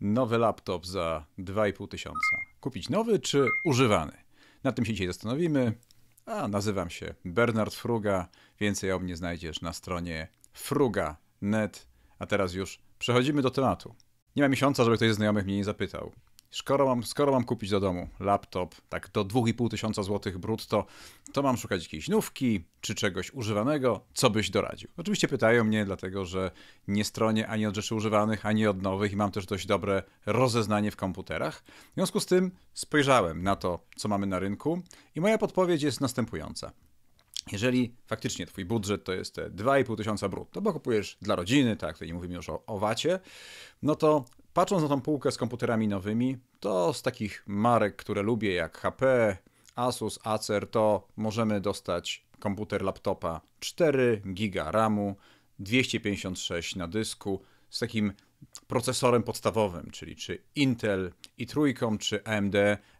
nowy laptop za 2,5 tysiąca. Kupić nowy czy używany? Na tym się dzisiaj zastanowimy. A nazywam się Bernard Fruga. Więcej o mnie znajdziesz na stronie fruga.net. A teraz już przechodzimy do tematu. Nie ma miesiąca, żeby ktoś z znajomych mnie nie zapytał. Skoro mam, skoro mam kupić do domu laptop, tak do 2,5 tysiąca złotych brutto, to mam szukać jakiejś nówki czy czegoś używanego, co byś doradził? Oczywiście pytają mnie, dlatego że nie stronię ani od rzeczy używanych, ani od nowych i mam też dość dobre rozeznanie w komputerach. W związku z tym spojrzałem na to, co mamy na rynku i moja podpowiedź jest następująca. Jeżeli faktycznie twój budżet to jest te 2,5 tysiąca brutto, bo kupujesz dla rodziny, tak, tutaj nie mówimy już o owacie, no to Patrząc na tą półkę z komputerami nowymi, to z takich marek, które lubię, jak HP, Asus, Acer, to możemy dostać komputer laptopa 4 GB RAMu, 256 na dysku, z takim procesorem podstawowym, czyli czy Intel i trójką, czy AMD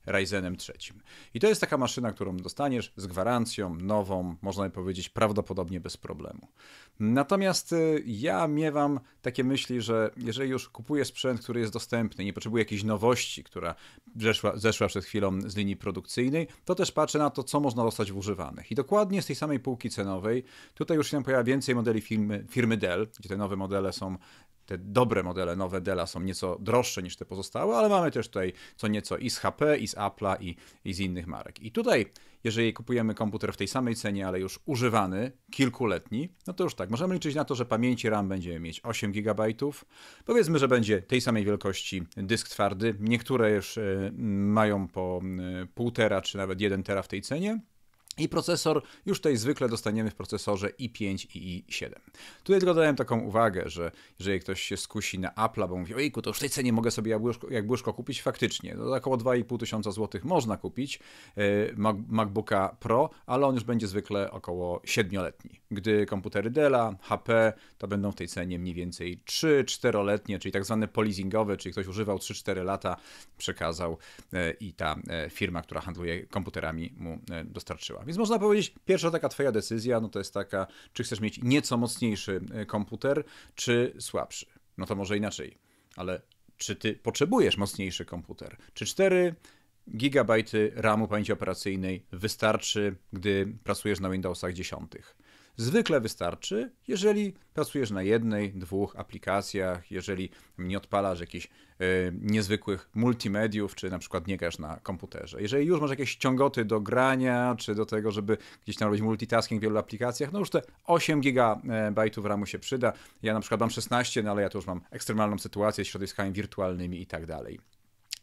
Ryzenem trzecim. I to jest taka maszyna, którą dostaniesz z gwarancją nową, można powiedzieć prawdopodobnie bez problemu. Natomiast y, ja miewam takie myśli, że jeżeli już kupuję sprzęt, który jest dostępny, nie potrzebuję jakiejś nowości, która zeszła, zeszła przed chwilą z linii produkcyjnej, to też patrzę na to, co można dostać w używanych. I dokładnie z tej samej półki cenowej, tutaj już się pojawia więcej modeli firmy, firmy Dell, gdzie te nowe modele są te dobre modele, nowe Dela są nieco droższe niż te pozostałe, ale mamy też tutaj co nieco i z HP, i z Apple'a, i, i z innych marek. I tutaj, jeżeli kupujemy komputer w tej samej cenie, ale już używany, kilkuletni, no to już tak, możemy liczyć na to, że pamięci RAM będziemy mieć 8 GB. Powiedzmy, że będzie tej samej wielkości dysk twardy. Niektóre już e, mają po 1,5 e, tera, czy nawet 1 tera w tej cenie. I procesor już tutaj zwykle dostaniemy w procesorze i5 i i7. Tutaj tylko dodałem taką uwagę, że jeżeli ktoś się skusi na Apple'a, bo mówi, ojku, to już w tej cenie mogę sobie jak błyszko kupić, faktycznie, no, około 2,5 tysiąca złotych można kupić e, MacBooka Pro, ale on już będzie zwykle około 7-letni. Gdy komputery Dell'a, HP, to będą w tej cenie mniej więcej 3-4-letnie, czyli tak zwane polizingowe, czyli ktoś używał 3-4 lata, przekazał e, i ta e, firma, która handluje komputerami mu dostarczyła. Więc można powiedzieć, pierwsza taka twoja decyzja, no to jest taka, czy chcesz mieć nieco mocniejszy e, komputer, czy słabszy. No to może inaczej, ale czy ty potrzebujesz mocniejszy komputer? Czy 4 GB RAMu pamięci operacyjnej wystarczy, gdy pracujesz na Windowsach 10? zwykle wystarczy, jeżeli pracujesz na jednej, dwóch aplikacjach, jeżeli nie odpalasz jakichś y, niezwykłych multimediów, czy na przykład nie grasz na komputerze. Jeżeli już masz jakieś ciągoty do grania, czy do tego, żeby gdzieś tam robić multitasking w wielu aplikacjach, no już te 8 GB RAMu się przyda. Ja na przykład mam 16, no ale ja tu już mam ekstremalną sytuację z środowiskami wirtualnymi i tak dalej.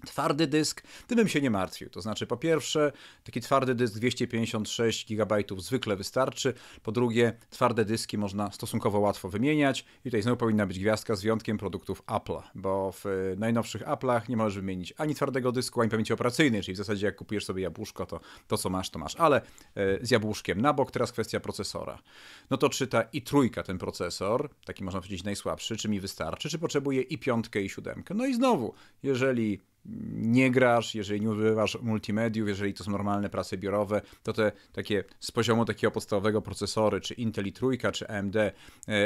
Twardy dysk, tym bym się nie martwił. To znaczy, po pierwsze, taki twardy dysk 256 GB zwykle wystarczy. Po drugie, twarde dyski można stosunkowo łatwo wymieniać. I tutaj znowu powinna być gwiazdka z wyjątkiem produktów Apple, bo w y, najnowszych Apple'ach nie możesz wymienić ani twardego dysku, ani pamięci operacyjnej, czyli w zasadzie jak kupujesz sobie jabłuszko, to to co masz, to masz. Ale y, z jabłuszkiem na bok, teraz kwestia procesora. No to czy ta i trójka ten procesor, taki można powiedzieć najsłabszy, czy mi wystarczy, czy potrzebuje i piątkę, i siódemkę? No i znowu, jeżeli nie grasz, jeżeli nie używasz multimediów, jeżeli to są normalne prace biurowe, to te takie z poziomu takiego podstawowego procesory, czy Intel i trójka, czy AMD e,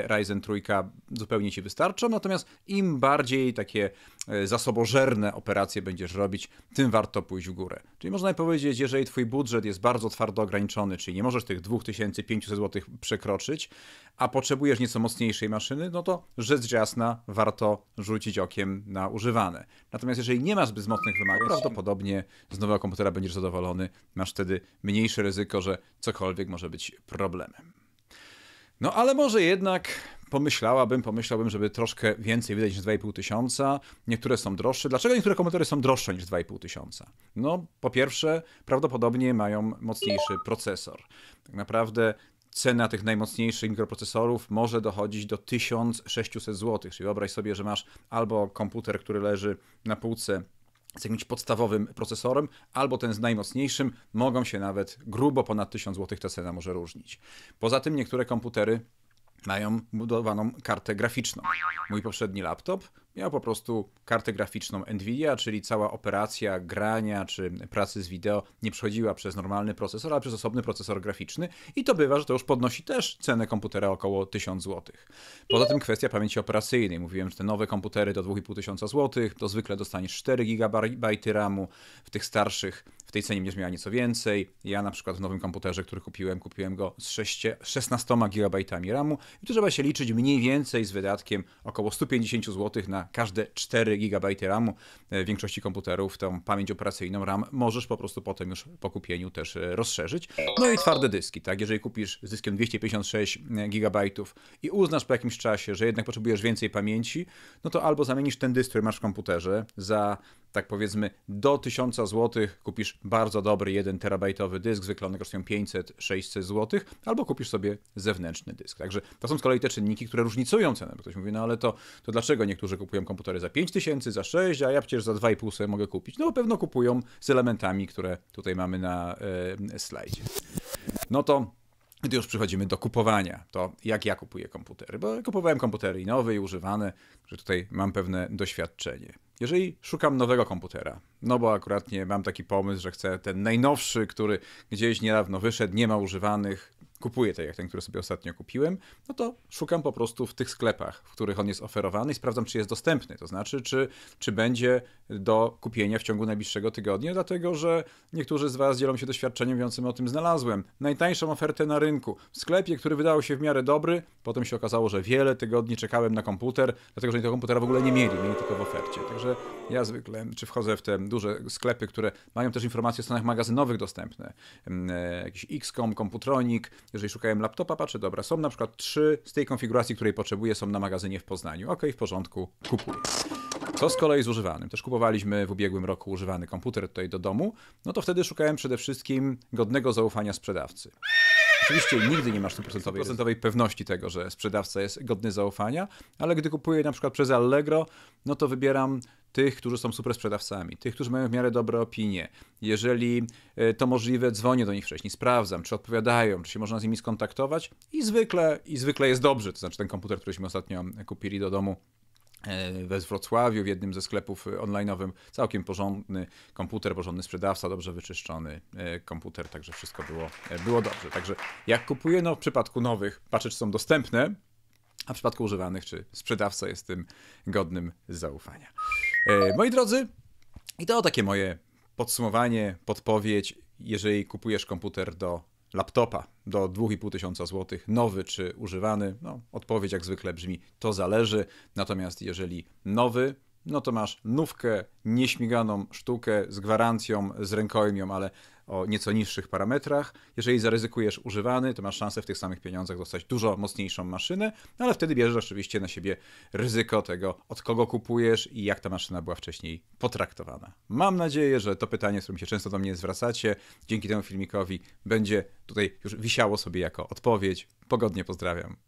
Ryzen trójka zupełnie ci wystarczą, natomiast im bardziej takie e, zasobożerne operacje będziesz robić, tym warto pójść w górę. Czyli można powiedzieć, jeżeli twój budżet jest bardzo twardo ograniczony, czyli nie możesz tych 2500 zł przekroczyć, a potrzebujesz nieco mocniejszej maszyny, no to rzecz jasna warto rzucić okiem na używane. Natomiast jeżeli nie masz zbyt mocnych wymagań, no, prawdopodobnie z nowego komputera będziesz zadowolony. Masz wtedy mniejsze ryzyko, że cokolwiek może być problemem. No ale może jednak pomyślałabym, pomyślałbym, żeby troszkę więcej wydać niż 2,5 tysiąca. Niektóre są droższe. Dlaczego niektóre komputery są droższe niż 2,5 tysiąca? No, po pierwsze, prawdopodobnie mają mocniejszy procesor. Tak naprawdę cena tych najmocniejszych mikroprocesorów może dochodzić do 1600 zł. Czyli wyobraź sobie, że masz albo komputer, który leży na półce z jakimś podstawowym procesorem, albo ten z najmocniejszym, mogą się nawet grubo ponad 1000 zł ta cena może różnić. Poza tym niektóre komputery mają budowaną kartę graficzną. Mój poprzedni laptop miał po prostu kartę graficzną Nvidia, czyli cała operacja grania czy pracy z wideo nie przechodziła przez normalny procesor, ale przez osobny procesor graficzny i to bywa, że to już podnosi też cenę komputera około 1000 zł. Poza tym kwestia pamięci operacyjnej. Mówiłem, że te nowe komputery do 2500 zł to zwykle dostaniesz 4 GB RAMu, w tych starszych w tej cenie będziesz miała nieco więcej. Ja na przykład w nowym komputerze, który kupiłem, kupiłem go z 6, 16 GB RAMu i tu trzeba się liczyć mniej więcej z wydatkiem około 150 zł na każde 4 GB RAMu. E, w większości komputerów tą pamięć operacyjną RAM możesz po prostu potem już po kupieniu też e, rozszerzyć. No i twarde dyski, tak? Jeżeli kupisz z dyskiem 256 e, GB i uznasz po jakimś czasie, że jednak potrzebujesz więcej pamięci, no to albo zamienisz ten dysk, który masz w komputerze za tak powiedzmy do 1000 zł kupisz bardzo dobry 1 terabajtowy dysk, zwykle one kosztują 500-600 zł, albo kupisz sobie zewnętrzny dysk. Także to są z kolei te czynniki, które różnicują cenę. Bo ktoś mówi, no ale to, to dlaczego niektórzy kupują komputery za 5 tysięcy, za 6, a ja przecież za 2,5 sobie mogę kupić. No pewno kupują z elementami, które tutaj mamy na slajdzie. No to gdy już przechodzimy do kupowania, to jak ja kupuję komputery? Bo kupowałem komputery i nowe, i używane, że tutaj mam pewne doświadczenie. Jeżeli szukam nowego komputera, no bo akurat nie mam taki pomysł, że chcę ten najnowszy, który gdzieś niedawno wyszedł, nie ma używanych, kupuję te jak ten, który sobie ostatnio kupiłem, no to szukam po prostu w tych sklepach, w których on jest oferowany i sprawdzam, czy jest dostępny. To znaczy, czy, czy będzie do kupienia w ciągu najbliższego tygodnia, dlatego że niektórzy z Was dzielą się doświadczeniem mówiącym o tym znalazłem. Najtańszą ofertę na rynku. W sklepie, który wydał się w miarę dobry, potem się okazało, że wiele tygodni czekałem na komputer, dlatego że oni tego komputera w ogóle nie mieli, mieli tylko w ofercie. Także ja zwykle, czy wchodzę w te duże sklepy, które mają też informacje o stronach magazynowych dostępne, mm, e, jakiś XCOM, Computronic. Jeżeli szukałem laptopa, patrzę, dobra, są na przykład trzy z tej konfiguracji, której potrzebuję, są na magazynie w Poznaniu. Ok, w porządku, kupuję. Co z kolei z używanym? Też kupowaliśmy w ubiegłym roku używany komputer tutaj do domu. No to wtedy szukałem przede wszystkim godnego zaufania sprzedawcy. Oczywiście nigdy nie masz 100% pewności tego, że sprzedawca jest godny zaufania, ale gdy kupuję na przykład przez Allegro, no to wybieram tych, którzy są super sprzedawcami, tych, którzy mają w miarę dobre opinie. Jeżeli e, to możliwe, dzwonię do nich wcześniej, sprawdzam, czy odpowiadają, czy się można z nimi skontaktować i zwykle, i zwykle jest dobrze. To znaczy ten komputer, któryśmy ostatnio kupili do domu, e, we Wrocławiu, w jednym ze sklepów e, online'owym. Całkiem porządny komputer, porządny sprzedawca, dobrze wyczyszczony komputer, także wszystko było, było dobrze. Także jak kupuję, no w przypadku nowych patrzę, czy są dostępne, a w przypadku używanych, czy sprzedawca jest tym godnym zaufania. E, moi drodzy, i to takie moje podsumowanie, podpowiedź, jeżeli kupujesz komputer do laptopa do 2,5 tysiąca złotych, nowy czy używany, no, odpowiedź jak zwykle brzmi to zależy. Natomiast jeżeli nowy, no to masz nówkę, nieśmiganą sztukę z gwarancją, z rękojmią, ale o nieco niższych parametrach. Jeżeli zaryzykujesz używany, to masz szansę w tych samych pieniądzach dostać dużo mocniejszą maszynę, no ale wtedy bierzesz oczywiście na siebie ryzyko tego, od kogo kupujesz i jak ta maszyna była wcześniej potraktowana. Mam nadzieję, że to pytanie, z którym się często do mnie zwracacie, dzięki temu filmikowi będzie tutaj już wisiało sobie jako odpowiedź. Pogodnie pozdrawiam.